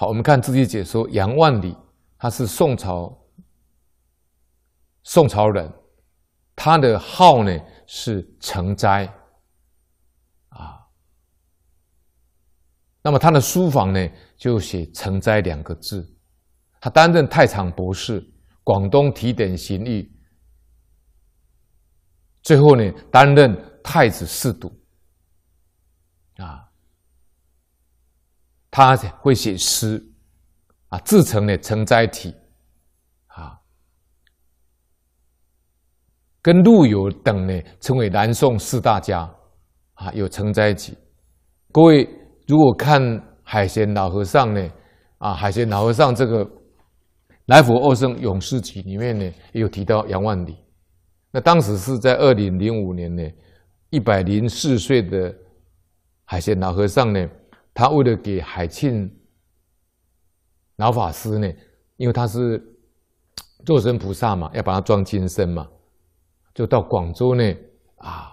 好，我们看字己解说。杨万里，他是宋朝，宋朝人，他的号呢是成斋，啊，那么他的书房呢就写“成斋”两个字。他担任太常博士、广东提点刑狱，最后呢担任太子侍读，啊。他会写诗，啊，自成的成灾体，啊，跟陆游等呢称为南宋四大家，啊，有成灾体。各位如果看海贤老和尚呢，啊，海贤老和尚这个《来福二圣勇士集》里面呢，也有提到杨万里。那当时是在二零零五年呢，一百零四岁的海贤老和尚呢。他为了给海庆老法师呢，因为他是 做身菩萨嘛，要把它装金身嘛，就到广州呢啊，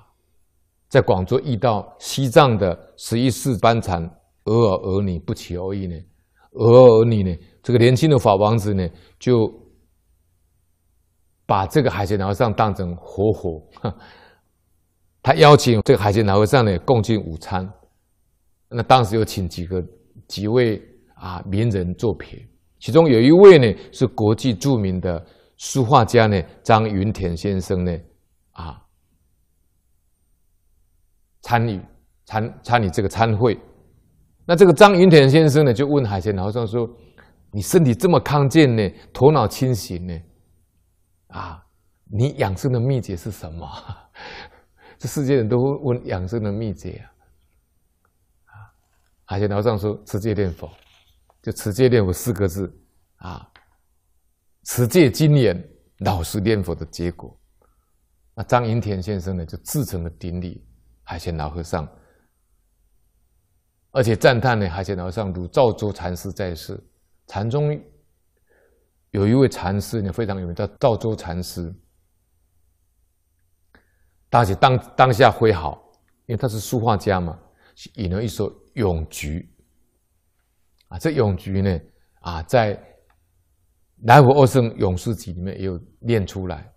在广州遇到西藏的十一世班禅额尔儿女不起而已呢，额尔儿女呢，这个年轻的法王子呢，就把这个海鲜老和尚当成活佛，他邀请这个海鲜老和尚呢共进午餐。那当时有请几个几位啊名人作陪，其中有一位呢是国际著名的书画家呢张云田先生呢啊参与参参与这个参会。那这个张云田先生呢就问海贤老尚说：“你身体这么康健呢，头脑清醒呢，啊，你养生的秘诀是什么？这世界人都问养生的秘诀啊。”海贤老和尚说：“持戒念佛，就持戒念佛四个字，啊，持戒精严，老实念佛的结果。”那张银田先生呢，就自成了顶礼海贤老和尚，而且赞叹呢，海贤老和尚如赵州禅师在世。禅宗有一位禅师呢，非常有名，叫赵州禅师，大且当当下挥毫，因为他是书画家嘛，引了一手。咏菊啊，这咏菊呢啊，在《南无二圣咏诗集》里面也有念出来。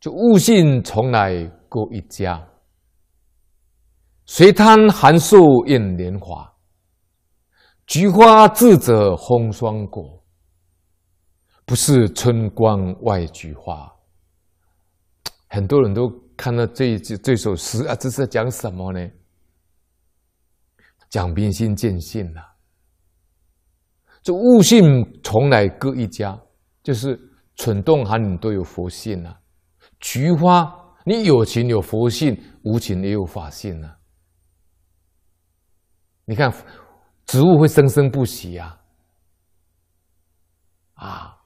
就悟性从来过一家，谁贪寒树映莲华？菊花自者红霜果。不是春光外菊花。很多人都看到这这首诗啊，这是在讲什么呢？讲明心见性呐，这悟性从来各一家，就是蠢动含你都有佛性呐。菊花，你有情有佛性，无情也有法性呐。你看，植物会生生不息呀，啊，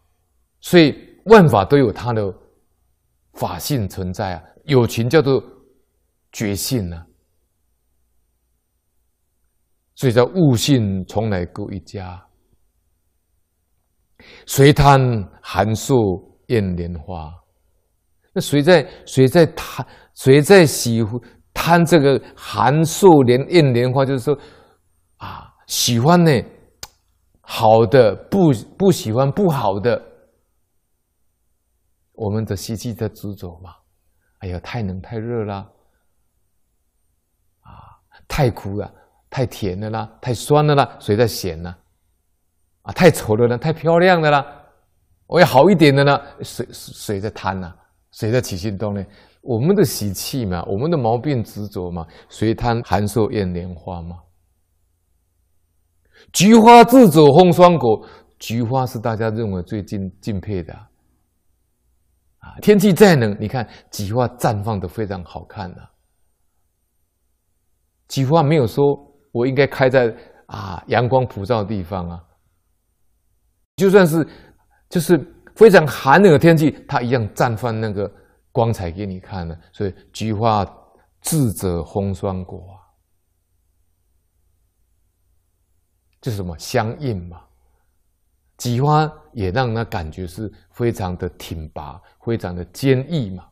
所以万法都有它的法性存在啊。有情叫做觉性呢。所以叫悟性从来过一家，谁贪寒树艳莲花？那谁在谁在贪？谁在喜欢贪这个寒树莲艳莲花？就是说，啊，喜欢呢，好的不不喜欢不好的，我们的习气在执着嘛。哎呀，太冷太热啦，啊，太苦了。太甜的啦，太酸的啦，谁在咸呢？啊，太丑的呢，太漂亮的啦，我要好一点的呢，谁谁在贪呢？谁在起心动念？我们的喜气嘛，我们的毛病执着嘛，谁贪寒瘦艳莲花嘛？菊花自走风霜果，菊花是大家认为最敬敬佩的啊！天气再冷，你看菊花绽放的非常好看呐。菊花没有说。我应该开在啊阳光普照的地方啊，就算是就是非常寒冷的天气，它一样绽放那个光彩给你看的。所以菊花，智者红霜果，就是什么相应嘛？菊花也让人感觉是非常的挺拔，非常的坚毅嘛，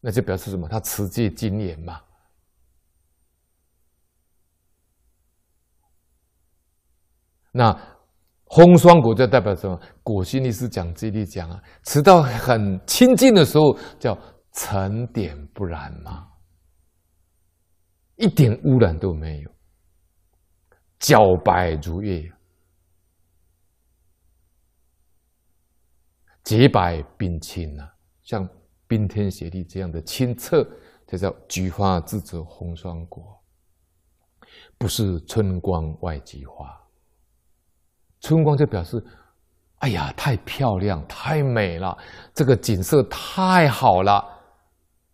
那就表示什么？它持戒精严嘛。那红双果就代表什么？果心尼斯讲这里讲啊，吃到很清净的时候，叫沉点不染嘛，一点污染都没有，皎白如月，洁白冰清啊，像冰天雪地这样的清澈，这叫菊花自折红双果，不是春光外菊花。春光就表示，哎呀，太漂亮，太美了，这个景色太好了。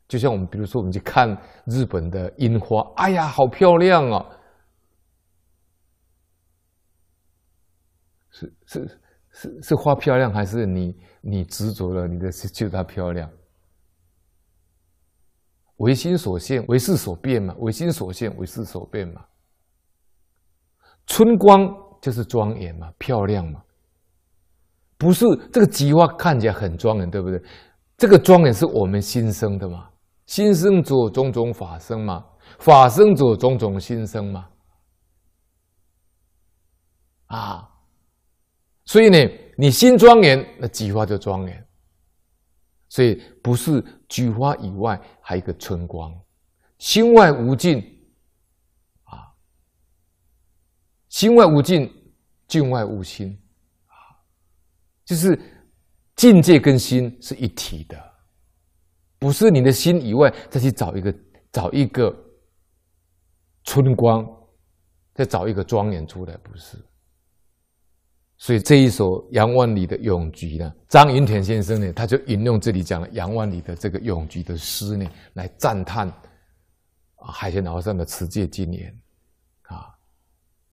就像我们，比如说我们去看日本的樱花，哎呀，好漂亮啊！是是是是花漂亮，还是你你执着了你的就它漂亮？唯心所现，唯事所变嘛。唯心所现，唯事所变嘛。春光。就是庄严嘛，漂亮嘛，不是这个菊花看起来很庄严，对不对？这个庄严是我们心生的嘛？心生者种种法生嘛？法生者种种心生嘛？啊，所以呢，你心庄严，那菊花就庄严。所以不是菊花以外还有一个春光，心外无尽，心外无境，境外无心，啊，就是境界跟心是一体的，不是你的心以外再去找一个找一个春光，再找一个庄严出来，不是。所以这一首杨万里的咏菊呢，张云田先生呢，他就引用这里讲了杨万里的这个咏菊的诗呢，来赞叹啊海贤老和尚的持戒经严。